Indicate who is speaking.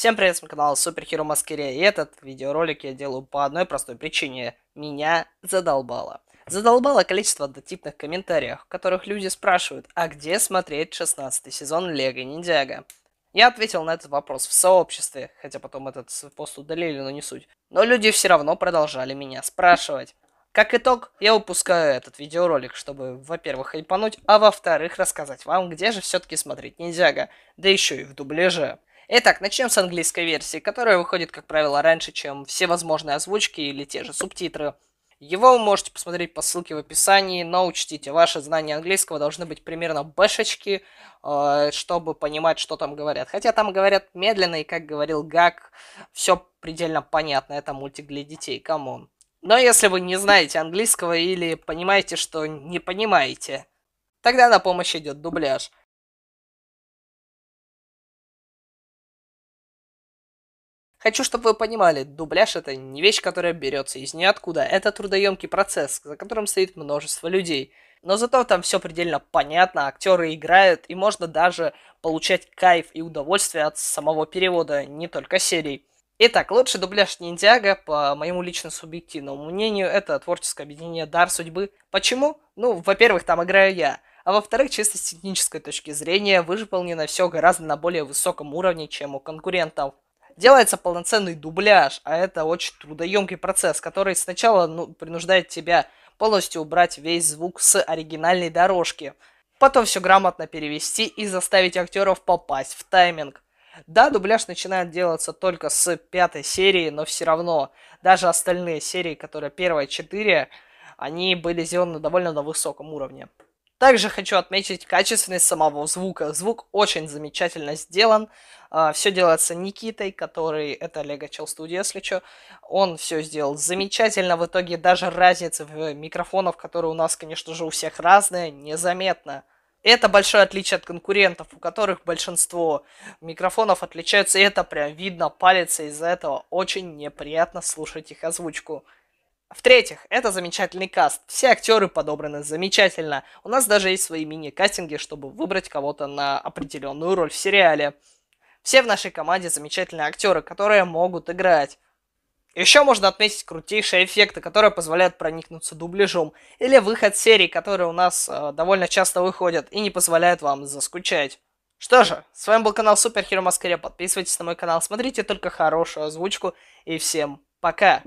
Speaker 1: Всем привет, с моего канала Супер Хиро Маскире, и этот видеоролик я делаю по одной простой причине. Меня задолбало. Задолбало количество дотипных комментариев, в которых люди спрашивают, а где смотреть 16 сезон Лего Ниндзяго? Я ответил на этот вопрос в сообществе, хотя потом этот пост удалили, но не суть. Но люди все равно продолжали меня спрашивать. Как итог, я выпускаю этот видеоролик, чтобы, во-первых, хайпануть, а во-вторых, рассказать вам, где же все-таки смотреть Ниндзяго, да еще и в дубляже. Итак, начнем с английской версии, которая выходит, как правило, раньше, чем все возможные озвучки или те же субтитры. Его вы можете посмотреть по ссылке в описании, но учтите, ваши знания английского должны быть примерно башечки, э, чтобы понимать, что там говорят. Хотя там говорят медленно, и как говорил Гак, все предельно понятно, это мультик для детей, камон. Но если вы не знаете английского или понимаете, что не понимаете, тогда на помощь идет дубляж. Хочу, чтобы вы понимали, дубляж это не вещь, которая берется из ниоткуда. Это трудоемкий процесс, за которым стоит множество людей. Но зато там все предельно понятно, актеры играют, и можно даже получать кайф и удовольствие от самого перевода, не только серий. Итак, лучший дубляж Ниндзяго, по моему лично субъективному мнению, это творческое объединение «Дар судьбы». Почему? Ну, во-первых, там играю я. А во-вторых, чисто с технической точки зрения, выполнено все гораздо на более высоком уровне, чем у конкурентов делается полноценный дубляж, а это очень трудоемкий процесс, который сначала ну, принуждает тебя полностью убрать весь звук с оригинальной дорожки, потом все грамотно перевести и заставить актеров попасть в тайминг. Да, дубляж начинает делаться только с пятой серии, но все равно даже остальные серии, которые первые четыре, они были сделаны довольно на высоком уровне. Также хочу отметить качественность самого звука. Звук очень замечательно сделан. А, все делается Никитой, который, это Lego Chill Studio, если что. Он все сделал замечательно. В итоге даже разница в микрофонов, которые у нас, конечно же, у всех разные, незаметна. Это большое отличие от конкурентов, у которых большинство микрофонов отличаются, и это прям видно, палится из-за этого. Очень неприятно слушать их озвучку. В-третьих, это замечательный каст. Все актеры подобраны замечательно. У нас даже есть свои мини-кастинги, чтобы выбрать кого-то на определенную роль в сериале. Все в нашей команде замечательные актеры, которые могут играть. Еще можно отметить крутейшие эффекты, которые позволяют проникнуться дубляжом, или выход серий, которые у нас э, довольно часто выходят и не позволяют вам заскучать. Что же, с вами был канал Супер Хиро подписывайтесь на мой канал, смотрите только хорошую озвучку и всем пока!